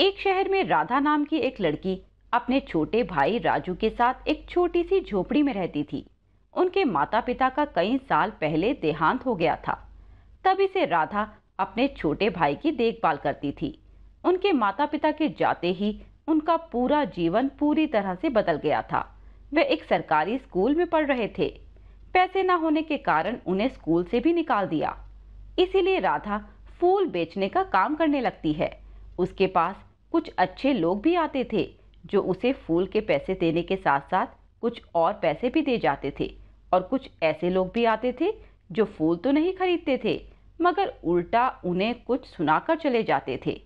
एक शहर में राधा नाम की एक लड़की अपने छोटे भाई राजू के साथ एक छोटी सी झोपड़ी में रहती थी उनके माता पिता का कई साल पहले देहांत हो गया था तभी से राधा अपने छोटे भाई की देखभाल करती थी उनके माता पिता के जाते ही उनका पूरा जीवन पूरी तरह से बदल गया था वे एक सरकारी स्कूल में पढ़ रहे थे पैसे न होने के कारण उन्हें स्कूल से भी निकाल दिया इसीलिए राधा फूल बेचने का काम करने लगती है उसके पास कुछ अच्छे लोग भी आते थे जो उसे फूल के पैसे देने के साथ साथ कुछ और पैसे भी दे जाते थे और कुछ ऐसे लोग भी आते थे जो फूल तो नहीं खरीदते थे मगर उल्टा उन्हें कुछ सुनाकर चले जाते थे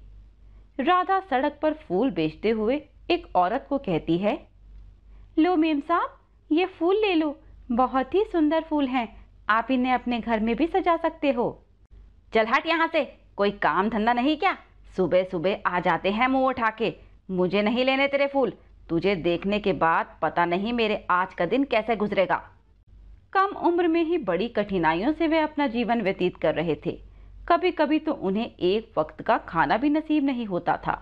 राधा सड़क पर फूल बेचते हुए एक औरत को कहती है लो मेम साहब ये फूल ले लो बहुत ही सुंदर फूल हैं आप इन्हें अपने घर में भी सजा सकते हो चल हट यहाँ से कोई काम धंधा नहीं क्या सुबह सुबह आ जाते हैं मुंह उठा के मुझे नहीं लेने तेरे फूल तुझे देखने के बाद पता नहीं मेरे आज का दिन कैसे गुजरेगा कम उम्र में ही बड़ी कठिनाइयों से वे अपना जीवन व्यतीत कर रहे थे कभी कभी तो उन्हें एक वक्त का खाना भी नसीब नहीं होता था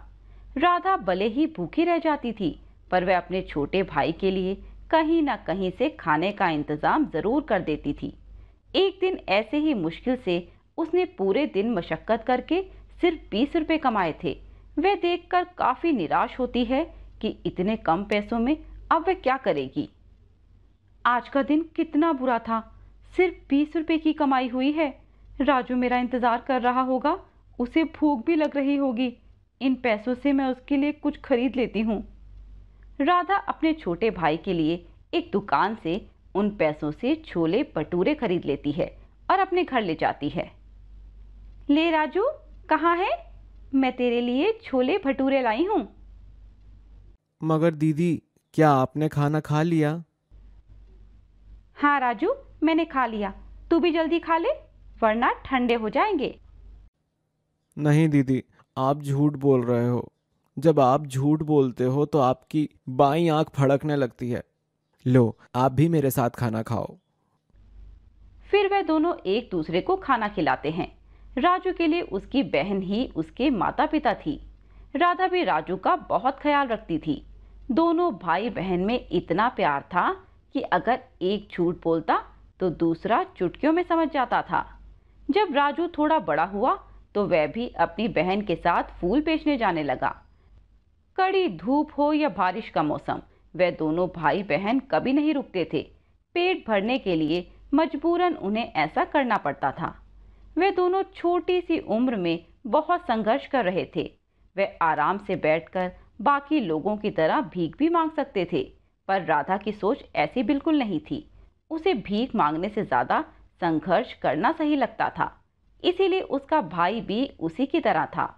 राधा भले ही भूखी रह जाती थी पर वह अपने छोटे भाई के लिए कहीं ना कहीं से खाने का इंतज़ाम ज़रूर कर देती थी एक दिन ऐसे ही मुश्किल से उसने पूरे दिन मशक्क़त करके सिर्फ बीस रुपये कमाए थे वह देखकर काफ़ी निराश होती है कि इतने कम पैसों में अब वह क्या करेगी आज का दिन कितना बुरा था सिर्फ बीस रुपए की कमाई हुई है राजू मेरा इंतज़ार कर रहा होगा उसे भूख भी लग रही होगी इन पैसों से मैं उसके लिए कुछ खरीद लेती हूँ राधा अपने छोटे भाई के लिए एक दुकान से उन पैसों से छोले भटूरे खरीद लेती है और अपने घर ले जाती है ले राजू कहाँ है मैं तेरे लिए छोले भटूरे लाई हूँ मगर दीदी क्या आपने खाना खा लिया हाँ राजू मैंने खा लिया तू भी जल्दी खा ले वरना ठंडे हो जाएंगे नहीं दीदी आप झूठ बोल रहे हो जब आप झूठ बोलते हो तो आपकी बाई आंख फड़कने लगती है लो आप भी मेरे साथ खाना खाओ फिर वे दोनों एक दूसरे को खाना खिलाते हैं राजू के लिए उसकी बहन ही उसके माता पिता थी राधा भी राजू का बहुत ख्याल रखती थी दोनों भाई बहन में इतना प्यार था कि अगर एक झूठ बोलता तो दूसरा चुटकियों में समझ जाता था जब राजू थोड़ा बड़ा हुआ तो वह भी अपनी बहन के साथ फूल बेचने जाने लगा कड़ी धूप हो या बारिश का मौसम वह दोनों भाई बहन कभी नहीं रुकते थे पेट भरने के लिए मजबूरन उन्हें ऐसा करना पड़ता था वे दोनों छोटी सी उम्र में बहुत संघर्ष कर रहे थे वे आराम से बैठकर बाकी लोगों की तरह भीख भी मांग सकते थे पर राधा की सोच ऐसी बिल्कुल नहीं थी उसे भीख मांगने से ज़्यादा संघर्ष करना सही लगता था इसीलिए उसका भाई भी उसी की तरह था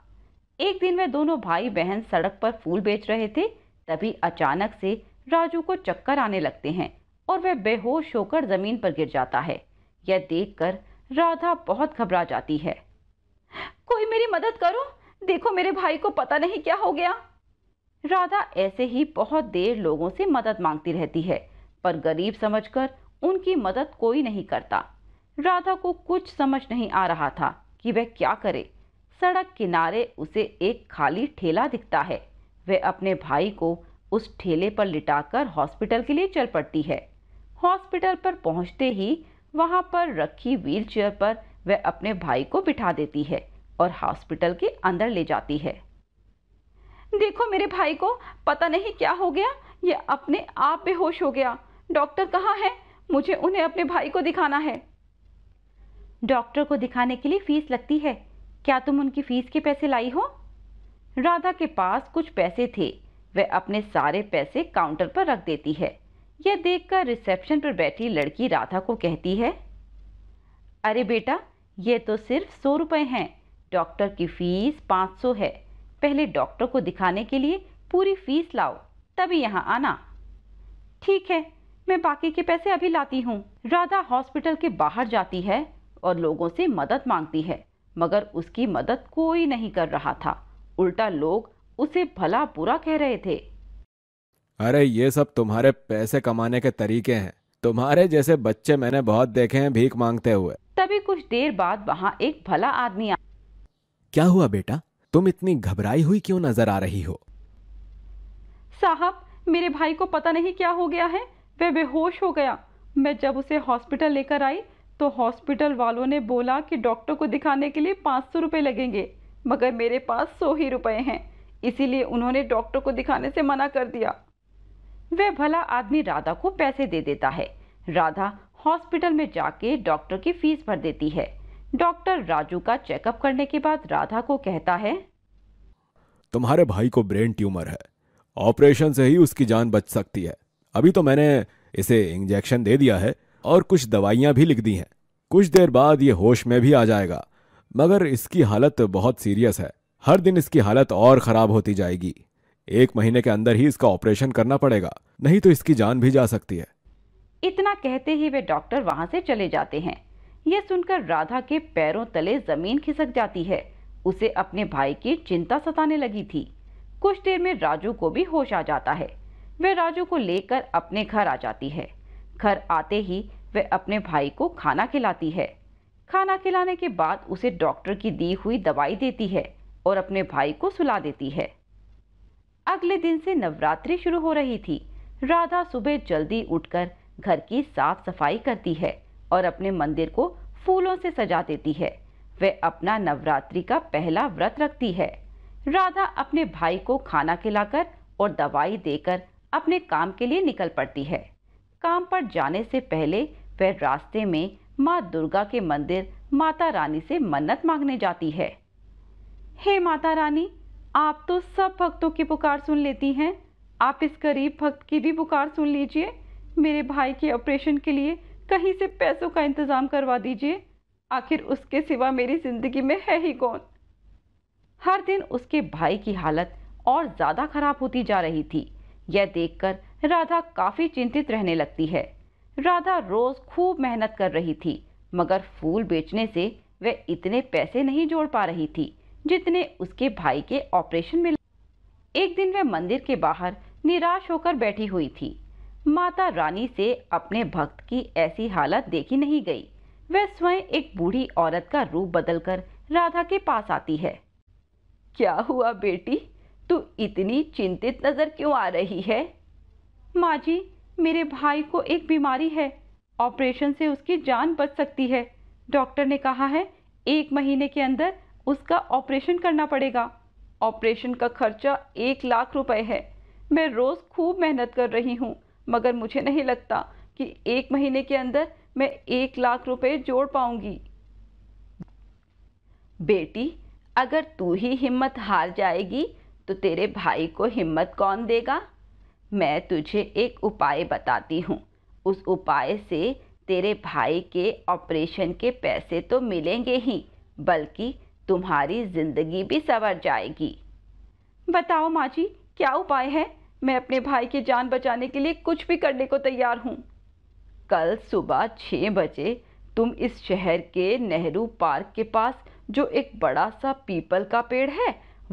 एक दिन वे दोनों भाई बहन सड़क पर फूल बेच रहे थे तभी अचानक से राजू को चक्कर आने लगते हैं और वह बेहोश होकर ज़मीन पर गिर जाता है यह देखकर राधा बहुत घबरा जाती है कोई मेरी मदद करो देखो मेरे भाई को पता नहीं क्या हो गया राधा ऐसे ही बहुत देर लोगों से मदद मांगती रहती है पर गरीब समझकर उनकी मदद कोई नहीं करता राधा को कुछ समझ नहीं आ रहा था कि वह क्या करे सड़क किनारे उसे एक खाली ठेला दिखता है वह अपने भाई को उस ठेले पर लिटाकर हॉस्पिटल के लिए चल पड़ती है हॉस्पिटल पर पहुंचते ही वहाँ पर रखी व्हीलचेयर पर वह अपने भाई को बिठा देती है और हॉस्पिटल के अंदर ले जाती है देखो मेरे भाई को पता नहीं क्या हो गया ये अपने आप बेहोश हो गया डॉक्टर कहाँ है मुझे उन्हें अपने भाई को दिखाना है डॉक्टर को दिखाने के लिए फीस लगती है क्या तुम उनकी फीस के पैसे लाई हो राधा के पास कुछ पैसे थे वह अपने सारे पैसे काउंटर पर रख देती है यह देखकर रिसेप्शन पर बैठी लड़की राधा को कहती है अरे बेटा ये तो सिर्फ सौ रुपए हैं डॉक्टर की फ़ीस पाँच सौ है पहले डॉक्टर को दिखाने के लिए पूरी फीस लाओ तभी यहाँ आना ठीक है मैं बाकी के पैसे अभी लाती हूँ राधा हॉस्पिटल के बाहर जाती है और लोगों से मदद मांगती है मगर उसकी मदद कोई नहीं कर रहा था उल्टा लोग उसे भला बुरा कह रहे थे अरे ये सब तुम्हारे पैसे कमाने के तरीके हैं तुम्हारे जैसे बच्चे मैंने बहुत देखे हैं भीख मांगते हुए तभी कुछ देर बाद वहाँ एक भला आदमी आ... क्या हुआ बेटा तुम इतनी घबराई हुई क्यों नजर आ रही हो साहब मेरे भाई को पता नहीं क्या हो गया है वह बेहोश हो गया मैं जब उसे हॉस्पिटल लेकर आई तो हॉस्पिटल वालों ने बोला कि डॉक्टर को दिखाने के लिए पाँच सौ रुपये लगेंगे मगर मेरे पास सौ ही रुपये हैं इसीलिए उन्होंने डॉक्टर को दिखाने से मना कर दिया वह भला आदमी राधा को पैसे दे देता है राधा हॉस्पिटल में जाके डॉक्टर की फीस भर देती है डॉक्टर राजू का चेकअप करने के बाद राधा को कहता है तुम्हारे भाई को ब्रेन ट्यूमर है ऑपरेशन से ही उसकी जान बच सकती है अभी तो मैंने इसे इंजेक्शन दे दिया है और कुछ दवाइयां भी लिख दी हैं कुछ देर बाद ये होश में भी आ जाएगा मगर इसकी हालत बहुत सीरियस है हर दिन इसकी हालत और खराब होती जाएगी एक महीने के अंदर ही इसका ऑपरेशन करना पड़ेगा नहीं तो इसकी जान भी जा सकती है इतना कहते ही वे डॉक्टर वहां से चले जाते हैं यह सुनकर राधा के पैरों तले जमीन खिसक जाती है उसे अपने भाई की चिंता सताने लगी थी कुछ देर में राजू को भी होश आ जाता है वह राजू को लेकर अपने घर आ जाती है घर आते ही वह अपने भाई को खाना खिलाती है खाना खिलाने के बाद उसे डॉक्टर की दी हुई दवाई देती है और अपने भाई को सुला देती है अगले दिन से नवरात्रि शुरू हो रही थी राधा सुबह जल्दी उठकर घर की साफ सफाई करती है और अपने मंदिर को फूलों से सजा देती है वह अपना नवरात्रि का पहला व्रत रखती है राधा अपने भाई को खाना खिलाकर और दवाई देकर अपने काम के लिए निकल पड़ती है काम पर जाने से पहले वह रास्ते में माँ दुर्गा के मंदिर माता रानी से मन्नत मांगने जाती है हे माता रानी आप तो सब भक्तों की पुकार सुन लेती हैं आप इस गरीब भक्त की भी पुकार सुन लीजिए मेरे भाई के ऑपरेशन के लिए कहीं से पैसों का इंतज़ाम करवा दीजिए आखिर उसके सिवा मेरी ज़िंदगी में है ही कौन हर दिन उसके भाई की हालत और ज़्यादा खराब होती जा रही थी यह देखकर राधा काफ़ी चिंतित रहने लगती है राधा रोज़ खूब मेहनत कर रही थी मगर फूल बेचने से वह इतने पैसे नहीं जोड़ पा रही थी जितने उसके भाई के ऑपरेशन में एक दिन वह मंदिर के बाहर निराश होकर बैठी हुई थी माता रानी से अपने भक्त की ऐसी हालत देखी नहीं गई वह स्वयं एक बूढ़ी औरत का रूप बदलकर राधा के पास आती है क्या हुआ बेटी तू इतनी चिंतित नजर क्यों आ रही है माँ जी मेरे भाई को एक बीमारी है ऑपरेशन से उसकी जान बच सकती है डॉक्टर ने कहा है एक महीने के अंदर उसका ऑपरेशन करना पड़ेगा ऑपरेशन का खर्चा एक लाख रुपए है मैं रोज़ खूब मेहनत कर रही हूँ मगर मुझे नहीं लगता कि एक महीने के अंदर मैं एक लाख रुपए जोड़ पाऊँगी बेटी अगर तू ही हिम्मत हार जाएगी तो तेरे भाई को हिम्मत कौन देगा मैं तुझे एक उपाय बताती हूँ उस उपाय से तेरे भाई के ऑपरेशन के पैसे तो मिलेंगे ही बल्कि तुम्हारी जिंदगी भी सवर जाएगी बताओ माँ जी क्या उपाय है मैं अपने भाई की जान बचाने के लिए कुछ भी करने को तैयार हूँ कल सुबह छः बजे तुम इस शहर के नेहरू पार्क के पास जो एक बड़ा सा पीपल का पेड़ है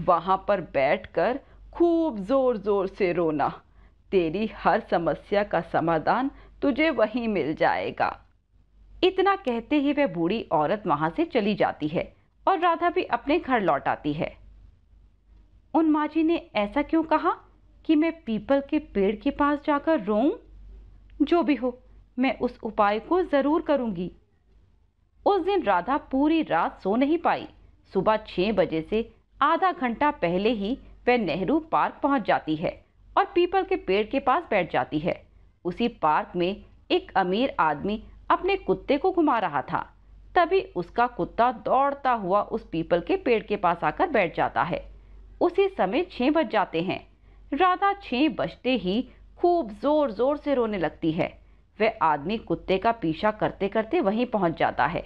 वहाँ पर बैठकर खूब ज़ोर ज़ोर से रोना तेरी हर समस्या का समाधान तुझे वहीं मिल जाएगा इतना कहते ही वह बूढ़ी औरत वहाँ से चली जाती है और राधा भी अपने घर लौट आती है उन जी ने ऐसा क्यों कहा कि मैं पीपल के पेड़ के पास जाकर रोऊं? जो भी हो मैं उस उपाय को ज़रूर करूंगी। उस दिन राधा पूरी रात सो नहीं पाई सुबह छः बजे से आधा घंटा पहले ही वह नेहरू पार्क पहुंच जाती है और पीपल के पेड़ के पास बैठ जाती है उसी पार्क में एक अमीर आदमी अपने कुत्ते को घुमा रहा था तभी उसका कुत्ता दौड़ता हुआ उस पीपल के पेड़ के पास आकर बैठ जाता है उसी समय छः बज जाते हैं राधा छः बजते ही खूब जोर जोर से रोने लगती है वह आदमी कुत्ते का पीछा करते करते वहीं पहुंच जाता है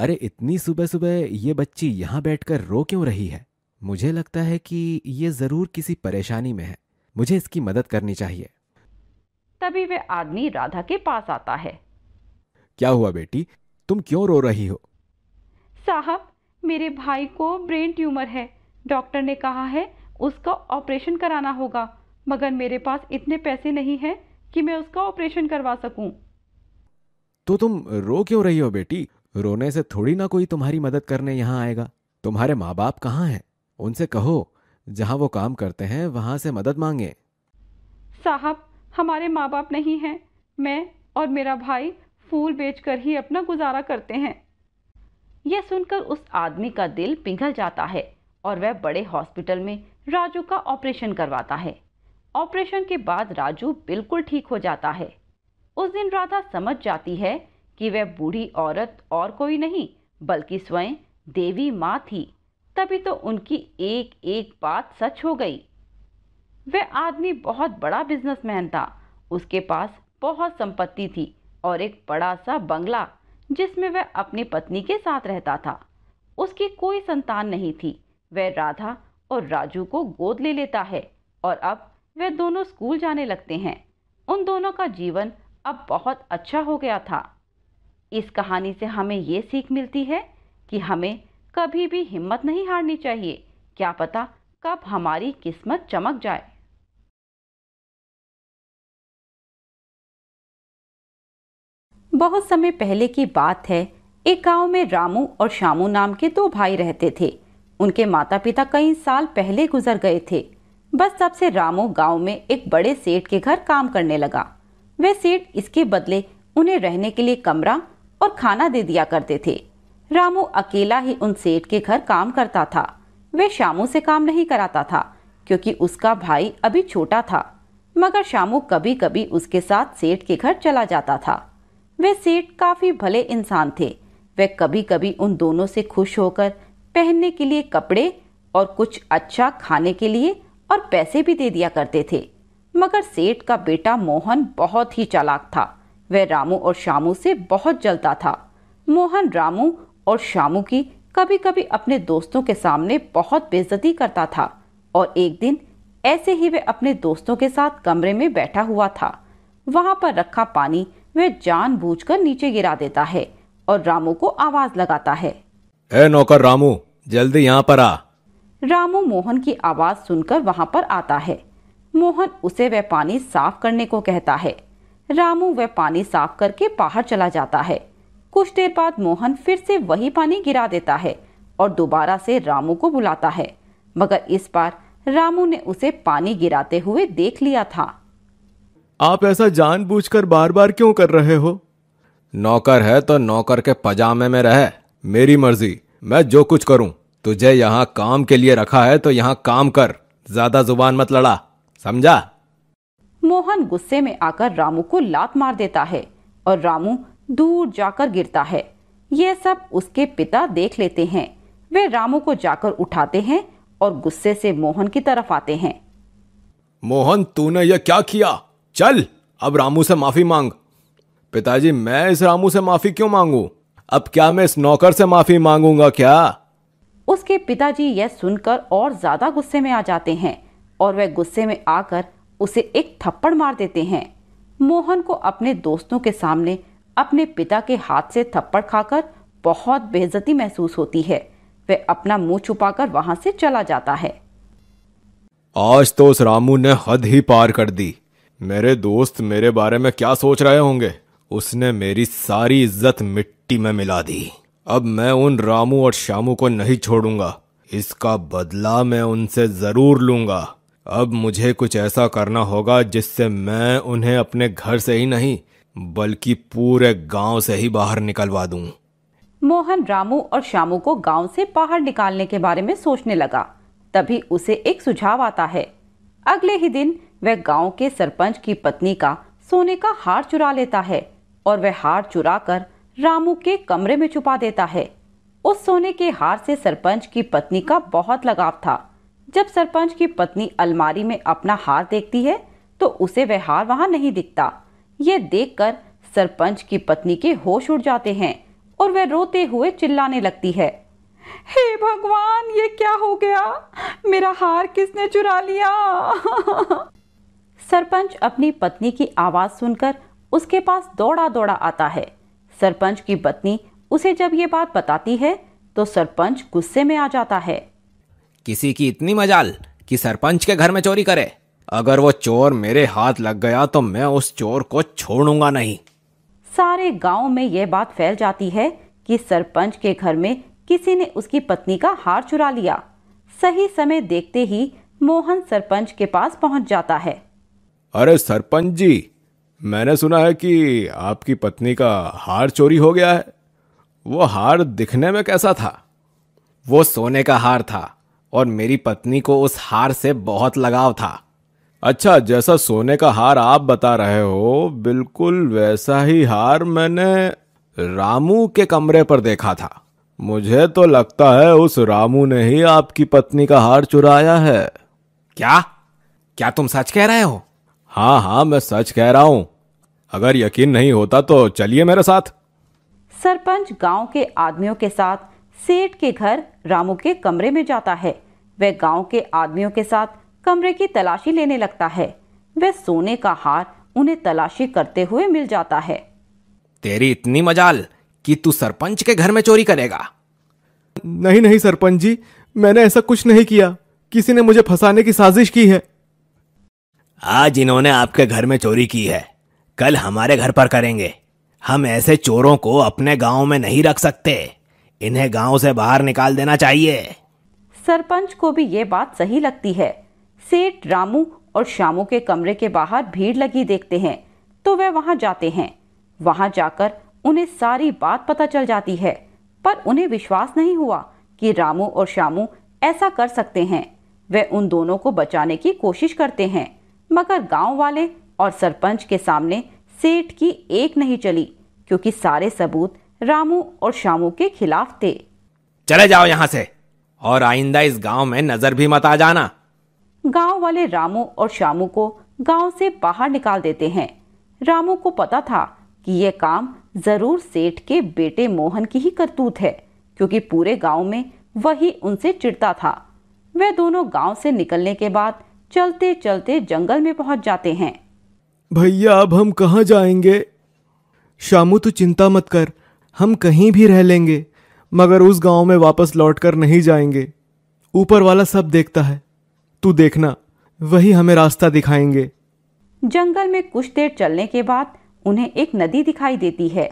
अरे इतनी सुबह सुबह ये बच्ची यहाँ बैठकर रो क्यों रही है मुझे लगता है कि ये जरूर किसी परेशानी में है मुझे इसकी मदद करनी चाहिए तभी वह आदमी राधा के पास आता है क्या हुआ बेटी तुम क्यों रो रही हो साहब मेरे भाई को ब्रेन ट्यूमर है डॉक्टर ने कहा है उसका ऑपरेशन कराना होगा मगर मेरे पास इतने पैसे नहीं है कि मैं उसका ऑपरेशन करवा सकूं। तो तुम रो क्यों रही हो बेटी रोने से थोड़ी ना कोई तुम्हारी मदद करने यहाँ आएगा तुम्हारे माँ बाप कहाँ हैं उनसे कहो जहाँ वो काम करते हैं वहाँ से मदद मांगे साहब हमारे माँ बाप नहीं हैं मैं और मेरा भाई फूल बेचकर ही अपना गुजारा करते हैं यह सुनकर उस आदमी का दिल पिघल जाता है और वह बड़े हॉस्पिटल में राजू का ऑपरेशन करवाता है ऑपरेशन के बाद राजू बिल्कुल ठीक हो जाता है उस दिन राधा समझ जाती है कि वह बूढ़ी औरत और कोई नहीं बल्कि स्वयं देवी माँ थी तभी तो उनकी एक एक बात सच हो गई वह आदमी बहुत बड़ा बिजनेसमैन था उसके पास बहुत संपत्ति थी और एक बड़ा सा बंगला जिसमें वह अपनी पत्नी के साथ रहता था उसकी कोई संतान नहीं थी वह राधा और राजू को गोद ले लेता है और अब वह दोनों स्कूल जाने लगते हैं उन दोनों का जीवन अब बहुत अच्छा हो गया था इस कहानी से हमें ये सीख मिलती है कि हमें कभी भी हिम्मत नहीं हारनी चाहिए क्या पता कब हमारी किस्मत चमक जाए बहुत समय पहले की बात है एक गांव में रामू और शामू नाम के दो भाई रहते थे उनके माता पिता कई साल पहले गुजर गए थे बस तब से रामू गांव में एक बड़े सेठ के घर काम करने लगा वे सेठ इसके बदले उन्हें रहने के लिए कमरा और खाना दे दिया करते थे रामू अकेला ही उन सेठ के घर काम करता था वे शामू से काम नहीं कराता था क्योंकि उसका भाई अभी छोटा था मगर शामू कभी कभी उसके साथ सेठ के घर चला जाता था वे सेठ काफी भले इंसान थे वह कभी कभी उन दोनों से खुश होकर पहनने के लिए कपड़े और कुछ अच्छा खाने के लिए और पैसे भी दे दिया करते थे मगर सेठ का बेटा मोहन बहुत ही चालाक था वह रामू और शामू से बहुत जलता था मोहन रामू और शामू की कभी कभी अपने दोस्तों के सामने बहुत बेजती करता था और एक दिन ऐसे ही वह अपने दोस्तों के साथ कमरे में बैठा हुआ था वहां पर रखा पानी वह जानबूझकर नीचे गिरा देता है और रामू को आवाज लगाता है ए नौकर रामू जल्दी यहाँ पर आ रामू मोहन की आवाज सुनकर वहाँ पर आता है मोहन उसे वह पानी साफ करने को कहता है रामू वह पानी साफ करके बाहर चला जाता है कुछ देर बाद मोहन फिर से वही पानी गिरा देता है और दोबारा से रामू को बुलाता है मगर इस बार रामू ने उसे पानी गिराते हुए देख लिया था आप ऐसा जानबूझकर बार बार क्यों कर रहे हो नौकर है तो नौकर के पजामे में रहे मेरी मर्जी मैं जो कुछ करूं तुझे यहां काम के लिए रखा है तो यहां काम कर ज्यादा जुबान मत लड़ा समझा मोहन गुस्से में आकर रामू को लात मार देता है और रामू दूर जाकर गिरता है ये सब उसके पिता देख लेते हैं वे रामू को जाकर उठाते हैं और गुस्से से मोहन की तरफ आते हैं मोहन तूने यह क्या किया चल अब रामू से माफी मांग पिताजी मैं इस रामू से माफी क्यों मांगू अब क्या मैं इस नौकर से माफी मांगूंगा क्या उसके पिताजी यह सुनकर और ज्यादा गुस्से में आ जाते हैं और वह गुस्से में आकर उसे एक थप्पड़ मार देते हैं मोहन को अपने दोस्तों के सामने अपने पिता के हाथ से थप्पड़ खाकर बहुत बेजती महसूस होती है वह अपना मुंह छुपाकर वहां से चला जाता है आज तो उस रामू ने हद ही पार कर दी मेरे दोस्त मेरे बारे में क्या सोच रहे होंगे उसने मेरी सारी इज्जत मिट्टी में मिला दी अब मैं उन रामू और श्यामू को नहीं छोड़ूंगा इसका बदला मैं उनसे जरूर लूंगा अब मुझे कुछ ऐसा करना होगा जिससे मैं उन्हें अपने घर से ही नहीं बल्कि पूरे गांव से ही बाहर निकलवा दूं। मोहन रामू और श्यामू को गांव से बाहर निकालने के बारे में सोचने लगा तभी उसे एक सुझाव आता है अगले ही दिन वह गांव के सरपंच की पत्नी का सोने का हार चुरा लेता है और वह हार चुरा कर रामू के कमरे में छुपा देता है उस सोने के हार से सरपंच की पत्नी का बहुत लगाव था जब सरपंच की पत्नी अलमारी में अपना हार देखती है तो उसे वह हार वहाँ नहीं दिखता ये देखकर सरपंच की पत्नी के होश उड़ जाते हैं और वह रोते हुए चिल्लाने लगती है हे भगवान ये क्या हो गया मेरा हार किसने चुरा लिया सरपंच अपनी पत्नी की आवाज़ सुनकर उसके पास दौड़ा दौड़ा आता है सरपंच की पत्नी उसे जब ये बात बताती है तो सरपंच गुस्से में आ जाता है किसी की इतनी मजाल कि सरपंच के घर में चोरी करे अगर वो चोर मेरे हाथ लग गया तो मैं उस चोर को छोड़ूंगा नहीं सारे गांव में यह बात फैल जाती है कि सरपंच के घर में किसी ने उसकी पत्नी का हार चुरा लिया सही समय देखते ही मोहन सरपंच के पास पहुंच जाता है अरे सरपंच जी मैंने सुना है कि आपकी पत्नी का हार चोरी हो गया है वो हार दिखने में कैसा था वो सोने का हार था और मेरी पत्नी को उस हार से बहुत लगाव था अच्छा जैसा सोने का हार आप बता रहे हो बिल्कुल वैसा ही हार मैंने रामू के कमरे पर देखा था मुझे तो लगता है उस रामू ने ही आपकी पत्नी का हार चुराया है क्या क्या तुम सच कह रहे हो हाँ हाँ मैं सच कह रहा हूँ अगर यकीन नहीं होता तो चलिए मेरे साथ सरपंच गांव के आदमियों के साथ सेठ के घर रामू के कमरे में जाता है वह गांव के आदमियों के साथ कमरे की तलाशी लेने लगता है वह सोने का हार उन्हें तलाशी करते हुए मिल जाता है तेरी इतनी मजाल कि तू सरपंच के घर में चोरी करेगा नहीं नहीं सरपंच जी मैंने ऐसा कुछ नहीं किया किसी ने मुझे फंसाने की साजिश की है आज इन्होंने आपके घर में चोरी की है कल हमारे घर पर करेंगे हम ऐसे चोरों को अपने गांव में नहीं रख सकते इन्हें गांव से बाहर निकाल देना चाहिए सरपंच को भी ये बात सही लगती है सेठ रामू और श्यामू के कमरे के बाहर भीड़ लगी देखते हैं तो वे वहां जाते हैं वहां जाकर उन्हें सारी बात पता चल जाती है पर उन्हें विश्वास नहीं हुआ कि रामू और श्यामू ऐसा कर सकते हैं वे उन दोनों को बचाने की कोशिश करते हैं मगर गांव वाले और सरपंच के सामने सेठ की एक नहीं चली क्योंकि सारे सबूत रामू और श्यामू के खिलाफ थे चले जाओ यहाँ से और आइंदा इस गांव में नजर भी मत आ जाना गांव वाले रामू और श्यामू को गांव से बाहर निकाल देते हैं रामू को पता था कि यह काम ज़रूर सेठ के बेटे मोहन की ही करतूत है क्योंकि पूरे गांव में वही उनसे चिढ़ता था वे दोनों गांव से निकलने के बाद चलते चलते जंगल में पहुंच जाते हैं भैया अब हम कहाँ जाएंगे शामू तू चिंता मत कर हम कहीं भी रह लेंगे मगर उस गांव में वापस लौट कर नहीं जाएंगे ऊपर वाला सब देखता है तू देखना वही हमें रास्ता दिखाएंगे जंगल में कुछ देर चलने के बाद उन्हें एक नदी दिखाई देती है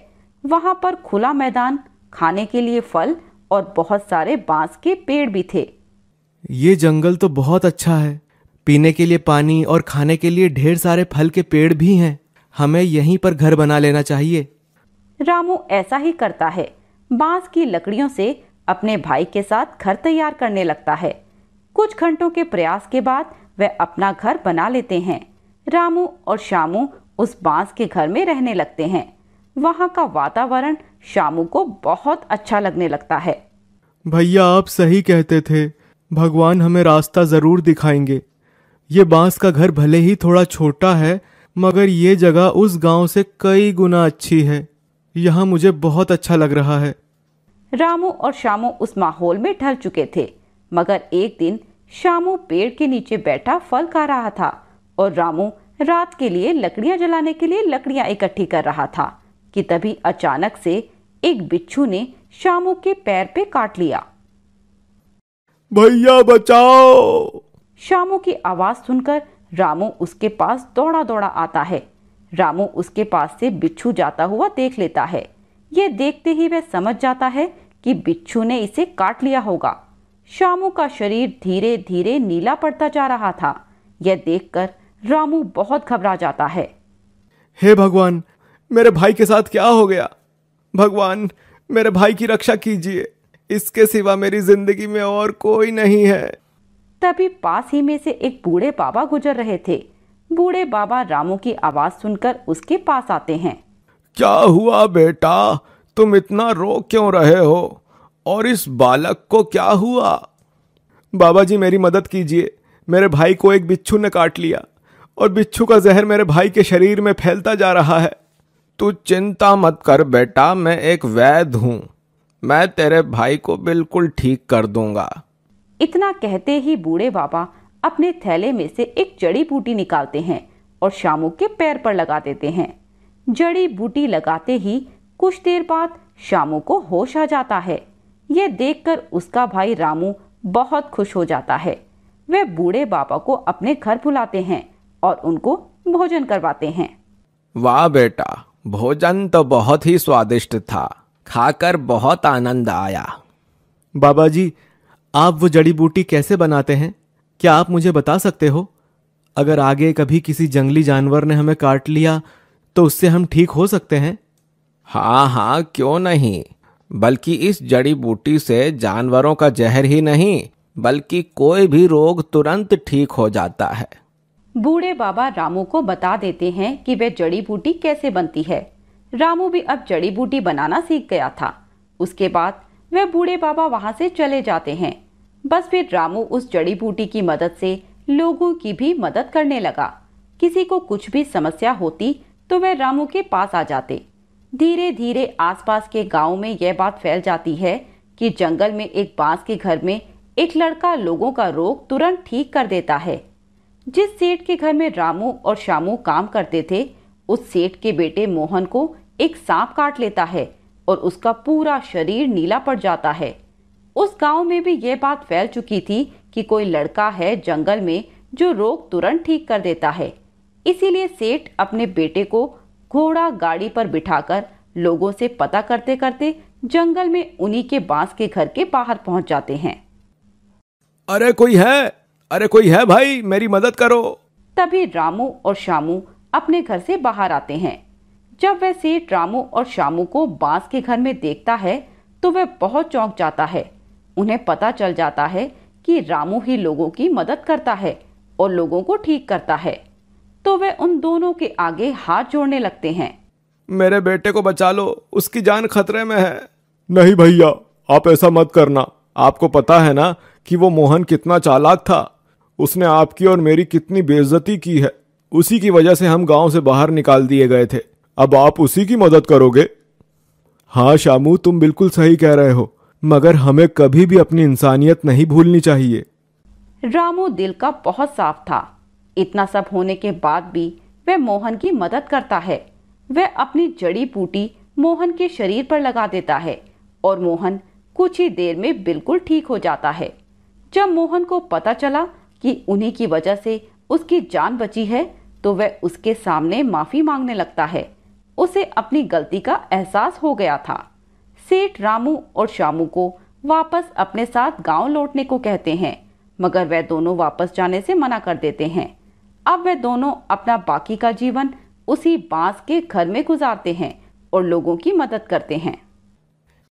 वहां पर खुला मैदान खाने के लिए फल और बहुत सारे बांस के पेड़ भी थे ये जंगल तो बहुत अच्छा है पीने के लिए पानी और खाने के लिए ढेर सारे फल के पेड़ भी हैं हमें यहीं पर घर बना लेना चाहिए रामू ऐसा ही करता है बांस की लकड़ियों से अपने भाई के साथ घर तैयार करने लगता है कुछ घंटों के प्रयास के बाद वह अपना घर बना लेते हैं रामू और शामू उस बांस के घर में रहने लगते हैं वहाँ का वातावरण शामू को बहुत अच्छा लगने लगता है भैया आप सही कहते थे भगवान हमें रास्ता जरूर दिखाएंगे ये बांस का घर भले ही थोड़ा छोटा है मगर ये जगह उस गांव से कई गुना अच्छी है यहाँ मुझे बहुत अच्छा लग रहा है रामू और शामू उस माहौल में ढल चुके थे मगर एक दिन शामू पेड़ के नीचे बैठा फल खा रहा था और रामू रात के लिए लकड़ियां जलाने के लिए लकड़ियां इकट्ठी कर रहा था कि तभी अचानक से एक बिच्छू ने शामू के पैर पे काट लिया भैया बचाओ शामू की आवाज सुनकर रामू उसके पास दौड़ा दौड़ा आता है रामू उसके पास से बिच्छू जाता हुआ देख लेता है ये देखते ही वह समझ जाता है कि बिच्छू ने इसे काट लिया होगा शामू का शरीर धीरे धीरे नीला पड़ता जा रहा था यह देखकर कर रामू बहुत घबरा जाता है हे भगवान मेरे भाई के साथ क्या हो गया भगवान मेरे भाई की रक्षा कीजिए इसके सिवा मेरी जिंदगी में और कोई नहीं है तभी पास ही में से एक बूढ़े बाबा गुजर रहे थे बूढ़े बाबा रामू की आवाज सुनकर उसके पास आते हैं क्या हुआ बेटा तुम इतना रो क्यों रहे हो और इस बालक को क्या हुआ बाबा जी मेरी मदद कीजिए मेरे भाई को एक बिच्छू ने काट लिया और बिच्छू का जहर मेरे भाई के शरीर में फैलता जा रहा है तू चिंता मत कर बेटा मैं एक वैद हूँ मैं तेरे भाई को बिल्कुल ठीक कर दूंगा इतना कहते ही बूढ़े बाबा अपने थैले में से एक जड़ी बूटी निकालते हैं और शामू के पैर पर लगा देते हैं जड़ी बूटी लगाते ही कुछ देर बाद शामू को होश आ जाता है यह देखकर उसका भाई रामू बहुत खुश हो जाता है वह बूढ़े बाबा को अपने घर बुलाते हैं और उनको भोजन करवाते हैं वाह बेटा भोजन तो बहुत ही स्वादिष्ट था खाकर बहुत आनंद आया बाबा जी आप वो जड़ी बूटी कैसे बनाते हैं क्या आप मुझे बता सकते हो अगर आगे कभी किसी जंगली जानवर ने हमें काट लिया तो उससे हम ठीक हो सकते हैं हाँ हाँ क्यों नहीं बल्कि इस जड़ी बूटी से जानवरों का जहर ही नहीं बल्कि कोई भी रोग तुरंत ठीक हो जाता है बूढ़े बाबा रामू को बता देते हैं कि वह जड़ी बूटी कैसे बनती है रामू भी अब जड़ी बूटी बनाना सीख गया था उसके बाद वह बूढ़े बाबा वहाँ से चले जाते हैं बस फिर रामू उस जड़ी बूटी की मदद से लोगों की भी मदद करने लगा किसी को कुछ भी समस्या होती तो वह रामू के पास आ जाते धीरे धीरे आसपास के गांव में यह बात फैल जाती है कि जंगल में एक बांस के घर में एक लड़का लोगों का रोग तुरंत ठीक कर देता है जिस सेठ के घर में रामू और श्यामू काम करते थे उस सेठ के बेटे मोहन को एक सांप काट लेता है और उसका पूरा शरीर नीला पड़ जाता है उस गांव में भी यह बात फैल चुकी थी कि कोई लड़का है जंगल में जो रोग तुरंत ठीक कर देता है इसीलिए सेठ अपने बेटे को घोड़ा गाड़ी पर बिठाकर लोगों से पता करते करते जंगल में उन्हीं के बांस के घर के बाहर पहुंच जाते हैं अरे कोई है अरे कोई है भाई मेरी मदद करो तभी रामू और शामू अपने घर से बाहर आते हैं जब वह सेठ रामू और शामू को बांस के घर में देखता है तो वह बहुत चौंक जाता है उन्हें पता चल जाता है कि रामू ही लोगों की मदद करता है और लोगों को ठीक करता है तो वे उन दोनों के आगे हाथ जोड़ने लगते हैं मेरे बेटे को बचा लो उसकी जान खतरे में है नहीं भैया आप ऐसा मत करना आपको पता है ना कि वो मोहन कितना चालाक था उसने आपकी और मेरी कितनी बेइज्जती की है उसी की वजह से हम गांव से बाहर निकाल दिए गए थे अब आप उसी की मदद करोगे हाँ शामू तुम बिल्कुल सही कह रहे हो मगर हमें कभी भी अपनी इंसानियत नहीं भूलनी चाहिए रामू दिल का बहुत साफ था इतना सब होने के बाद भी वह मोहन की मदद करता है वह अपनी जड़ी बूटी मोहन के शरीर पर लगा देता है और मोहन कुछ ही देर में बिल्कुल ठीक हो जाता है जब मोहन को पता चला कि उन्हीं की वजह से उसकी जान बची है तो वह उसके सामने माफ़ी मांगने लगता है उसे अपनी गलती का एहसास हो गया था सेठ रामू और शामू को वापस अपने साथ गांव लौटने को कहते हैं मगर वह दोनों वापस जाने से मना कर देते हैं अब वह दोनों अपना बाकी का जीवन उसी बांस के घर में गुजारते हैं और लोगों की मदद करते हैं